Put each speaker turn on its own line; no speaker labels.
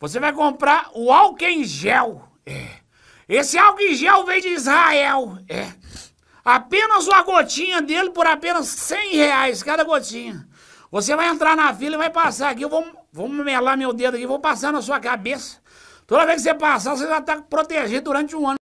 Você vai comprar o álcool em gel. É. Esse álcool em gel vem de Israel. É. Apenas uma gotinha dele por apenas 100 reais cada gotinha. Você vai entrar na fila e vai passar aqui. Eu vou, vou melar meu dedo aqui, vou passar na sua cabeça. Toda vez que você passar, você já está protegido durante um ano.